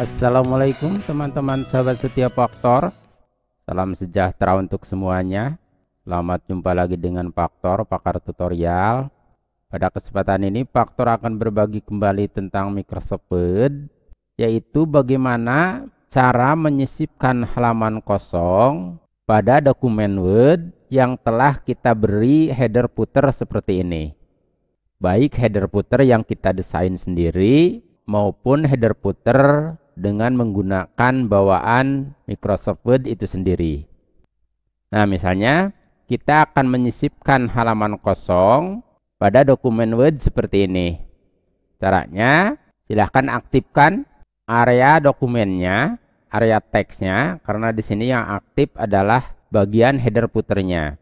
Assalamualaikum teman-teman sahabat setiap faktor Salam sejahtera untuk semuanya Selamat jumpa lagi dengan Faktor Pakar Tutorial pada kesempatan ini, Faktor akan berbagi kembali tentang Microsoft Word, yaitu bagaimana cara menyisipkan halaman kosong pada dokumen Word yang telah kita beri header footer seperti ini. Baik header footer yang kita desain sendiri maupun header footer dengan menggunakan bawaan Microsoft Word itu sendiri. Nah, misalnya kita akan menyisipkan halaman kosong pada dokumen Word seperti ini. Caranya, silahkan aktifkan area dokumennya, area teksnya, karena di sini yang aktif adalah bagian header puternya.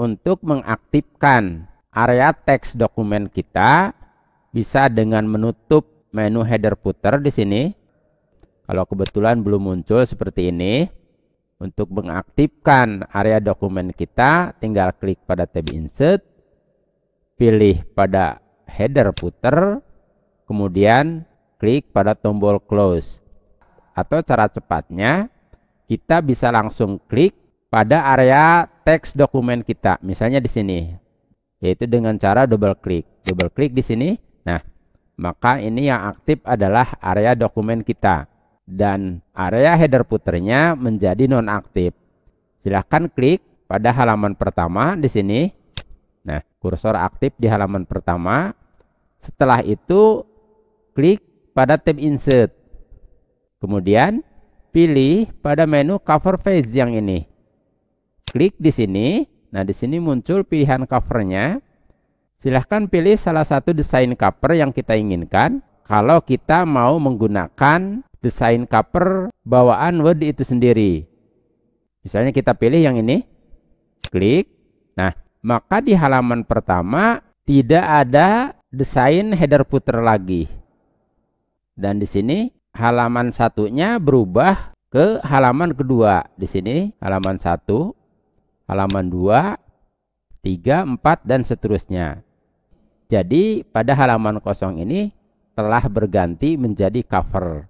Untuk mengaktifkan area teks dokumen kita, bisa dengan menutup menu header puter di sini. Kalau kebetulan belum muncul seperti ini, untuk mengaktifkan area dokumen kita, tinggal klik pada tab Insert, pilih pada header footer, kemudian klik pada tombol close. Atau cara cepatnya, kita bisa langsung klik pada area teks dokumen kita, misalnya di sini, yaitu dengan cara double klik. Double klik di sini, nah maka ini yang aktif adalah area dokumen kita dan area header puternya menjadi nonaktif. Silahkan klik pada halaman pertama di sini Kursor aktif di halaman pertama. Setelah itu klik pada tab insert. Kemudian pilih pada menu cover page yang ini. Klik di sini. Nah, di sini muncul pilihan covernya. Silahkan pilih salah satu desain cover yang kita inginkan. Kalau kita mau menggunakan desain cover bawaan Word itu sendiri. Misalnya kita pilih yang ini. Klik. Nah, maka di halaman pertama tidak ada desain header footer lagi. Dan di sini halaman satunya berubah ke halaman kedua. Di sini halaman satu, halaman dua, tiga, empat, dan seterusnya. Jadi pada halaman kosong ini telah berganti menjadi cover.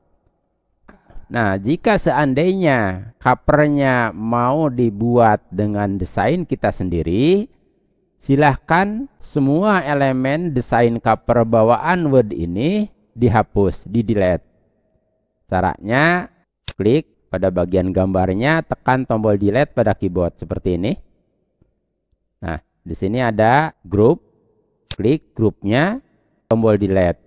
Nah, jika seandainya covernya mau dibuat dengan desain kita sendiri, silahkan semua elemen desain cover bawaan Word ini dihapus, di delete. Caranya klik pada bagian gambarnya, tekan tombol delete pada keyboard seperti ini. Nah, di sini ada grup, klik grupnya, tombol delete.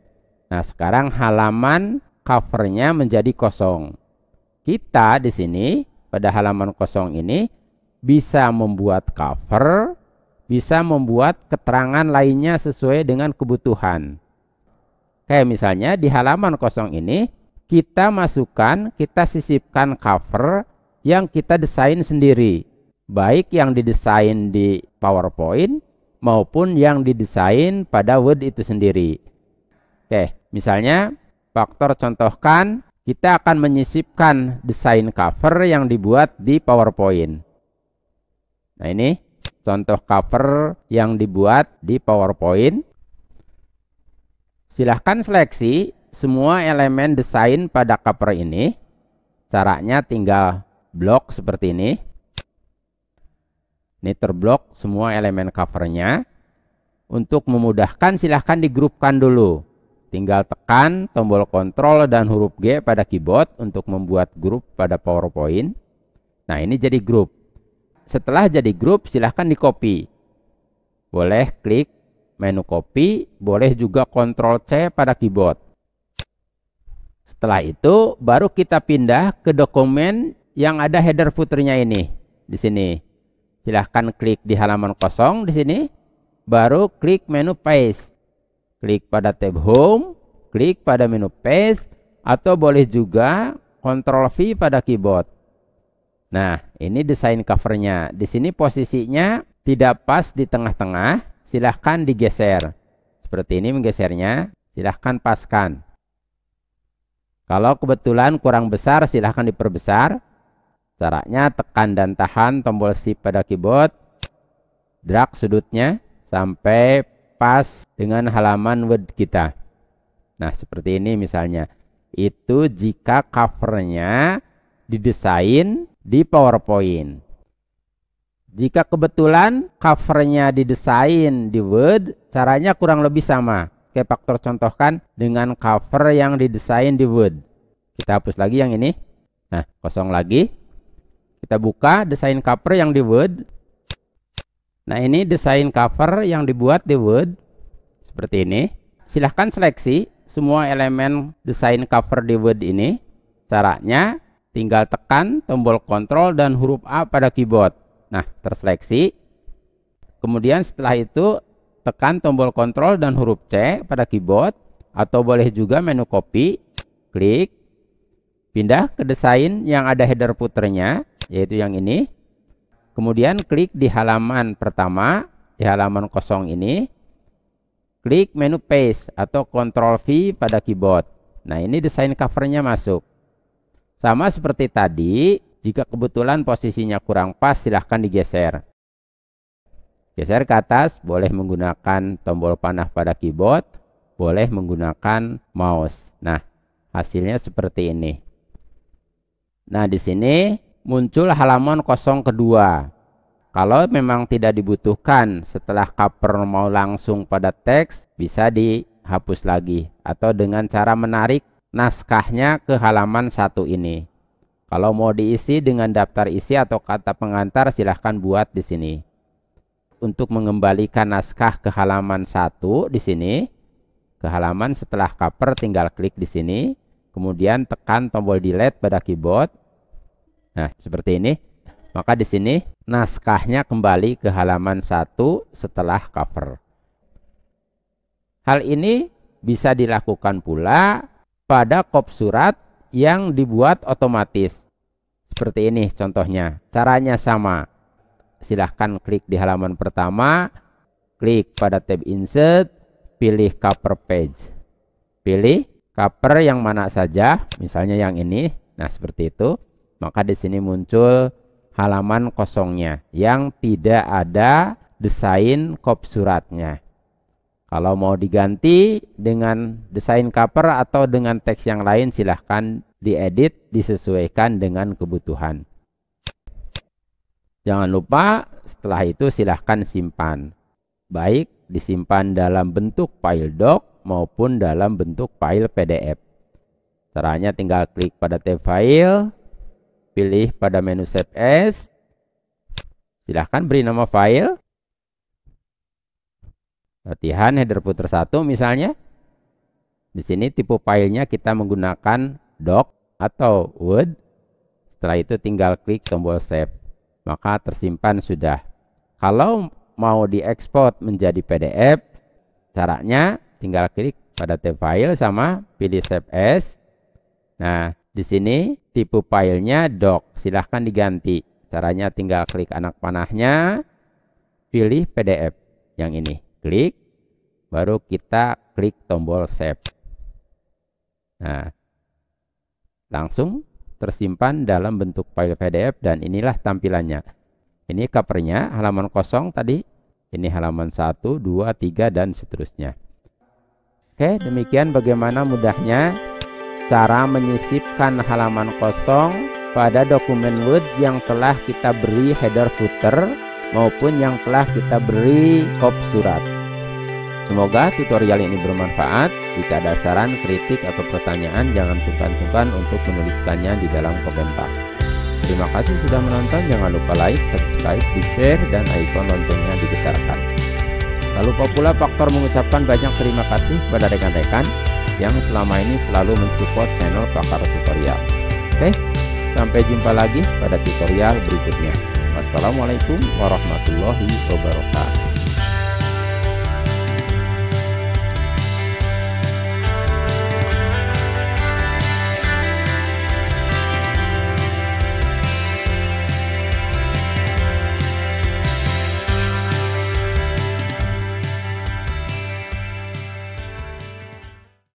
Nah, sekarang halaman covernya menjadi kosong. Kita di sini pada halaman kosong ini bisa membuat cover bisa membuat keterangan lainnya sesuai dengan kebutuhan. Kayak misalnya di halaman kosong ini, kita masukkan, kita sisipkan cover yang kita desain sendiri. Baik yang didesain di PowerPoint maupun yang didesain pada Word itu sendiri. Oke, misalnya faktor contohkan kita akan menyisipkan desain cover yang dibuat di PowerPoint. Nah ini contoh cover yang dibuat di PowerPoint. Silahkan seleksi semua elemen desain pada cover ini. Caranya tinggal blok seperti ini. Ini terblok semua elemen covernya. Untuk memudahkan silahkan digrupkan dulu. Tinggal tekan tombol Ctrl dan huruf G pada keyboard untuk membuat grup pada PowerPoint. Nah ini jadi grup setelah jadi grup silahkan di copy boleh klik menu copy boleh juga Ctrl C pada keyboard setelah itu baru kita pindah ke dokumen yang ada header footernya ini di sini silahkan klik di halaman kosong di sini baru klik menu paste klik pada tab home klik pada menu paste atau boleh juga Ctrl V pada keyboard Nah, ini desain covernya. Di sini posisinya tidak pas di tengah-tengah, silahkan digeser. Seperti ini menggesernya, silahkan paskan. Kalau kebetulan kurang besar, silahkan diperbesar. Caranya tekan dan tahan tombol shift pada keyboard, drag sudutnya sampai pas dengan halaman Word kita. Nah, seperti ini misalnya. Itu jika covernya didesain di PowerPoint. Jika kebetulan covernya didesain di Word, caranya kurang lebih sama. Oke, faktor contohkan dengan cover yang didesain di Word. Kita hapus lagi yang ini. Nah, kosong lagi. Kita buka desain cover yang di Word. Nah, ini desain cover yang dibuat di Word. Seperti ini. Silahkan seleksi semua elemen desain cover di Word ini. Caranya Tinggal tekan tombol kontrol dan huruf A pada keyboard. Nah, terseleksi. Kemudian setelah itu tekan tombol kontrol dan huruf C pada keyboard atau boleh juga menu copy. Klik. Pindah ke desain yang ada header puternya, yaitu yang ini. Kemudian klik di halaman pertama, di halaman kosong ini. Klik menu paste atau Control V pada keyboard. Nah, ini desain covernya masuk. Sama seperti tadi, jika kebetulan posisinya kurang pas, silahkan digeser. Geser ke atas, boleh menggunakan tombol panah pada keyboard, boleh menggunakan mouse. Nah, hasilnya seperti ini. Nah, di sini muncul halaman kosong kedua. Kalau memang tidak dibutuhkan setelah cover mau langsung pada teks, bisa dihapus lagi atau dengan cara menarik naskahnya ke halaman satu ini. Kalau mau diisi dengan daftar isi atau kata pengantar silahkan buat di sini. Untuk mengembalikan naskah ke halaman satu di sini, ke halaman setelah cover tinggal klik di sini, kemudian tekan tombol delete pada keyboard. Nah, seperti ini. Maka di sini naskahnya kembali ke halaman satu setelah cover. Hal ini bisa dilakukan pula pada kop surat yang dibuat otomatis. Seperti ini contohnya. Caranya sama. Silahkan klik di halaman pertama, klik pada tab insert, pilih cover page. Pilih cover yang mana saja, misalnya yang ini. Nah, seperti itu. Maka di sini muncul halaman kosongnya yang tidak ada desain kop suratnya. Kalau mau diganti dengan desain cover atau dengan teks yang lain silahkan diedit disesuaikan dengan kebutuhan. Jangan lupa setelah itu silahkan simpan. Baik disimpan dalam bentuk file doc maupun dalam bentuk file PDF. Caranya tinggal klik pada tab file, pilih pada menu save as, silahkan beri nama file, latihan header puter satu misalnya di sini tipe filenya kita menggunakan doc atau word setelah itu tinggal klik tombol save maka tersimpan sudah kalau mau diekspor menjadi PDF caranya tinggal klik pada tab file sama pilih save as nah di sini tipe filenya doc silahkan diganti caranya tinggal klik anak panahnya pilih PDF yang ini klik baru kita klik tombol save nah langsung tersimpan dalam bentuk file PDF dan inilah tampilannya ini covernya halaman kosong tadi ini halaman 1 2 3 dan seterusnya Oke demikian bagaimana mudahnya cara menyisipkan halaman kosong pada dokumen Word yang telah kita beri header footer maupun yang telah kita beri kop surat Semoga tutorial ini bermanfaat. Jika ada saran, kritik, atau pertanyaan, jangan sungkan-sungkan untuk menuliskannya di dalam komentar. Terima kasih sudah menonton. Jangan lupa like, subscribe, di-share, dan icon loncengnya digetarkan. Lalu, lupa pula faktor mengucapkan banyak terima kasih kepada rekan-rekan yang selama ini selalu mensupport channel Pakar Tutorial. Oke, sampai jumpa lagi pada tutorial berikutnya. Wassalamualaikum warahmatullahi wabarakatuh.